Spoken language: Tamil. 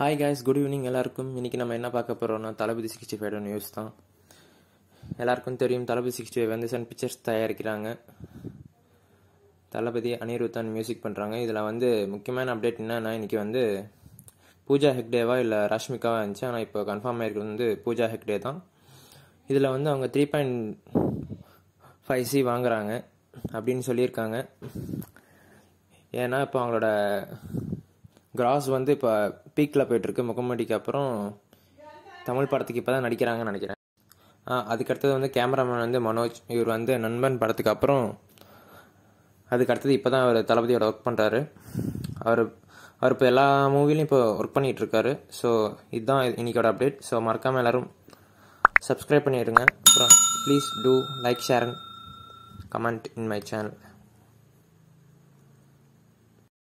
ஹாய் காய்ஸ் குட் ஈவினிங் எல்லாருக்கும் இன்றைக்கி நம்ம என்ன பார்க்க போகிறோன்னா தளபதி சிக்ஸ்டி ஃபைவ் நியூஸ் தான் எல்லாருக்கும் தெரியும் தளபதி சிக்ஸ்டி ஃபைவ் வந்து சன் பிக்சர்ஸ் தயாரிக்கிறாங்க தளபதி அனிருத்தான் மியூசிக் பண்ணுறாங்க இதில் வந்து முக்கியமான அப்டேட் என்னென்னா இன்றைக்கி வந்து பூஜா ஹெக்டேவா இல்லை ராஷ்மிகாவாக இருந்துச்சு ஆனால் இப்போ கன்ஃபார்ம் ஆகிருக்கிறது வந்து பூஜா ஹெக்டே தான் இதில் வந்து அவங்க த்ரீ பாயிண்ட் ஃபைவ் சி வாங்குறாங்க அப்படின்னு சொல்லியிருக்காங்க ஏன்னா இப்போ அவங்களோட கிராஸ் வந்து இப்போ பீக்கில் போயிட்டுருக்கு முகமடிக்கு அப்புறம் தமிழ் படத்துக்கு இப்போ தான் நடிக்கிறாங்கன்னு நினைக்கிறேன் அதுக்கடுத்தது வந்து கேமராமேன் வந்து மனோஜ் இவர் வந்து நண்பன் படத்துக்கு அப்புறம் அதுக்கடுத்தது இப்போ தான் அவர் தளபதியோட ஒர்க் பண்ணுறாரு அவர் அவர் இப்போ எல்லா மூவிலையும் இப்போ ஒர்க் பண்ணிகிட்ருக்காரு ஸோ இதுதான் இன்றைக்கோட அப்டேட் ஸோ மறக்காமல் எல்லோரும் சப்ஸ்கிரைப் பண்ணிடுங்க அப்புறம் please do like share and comment in my channel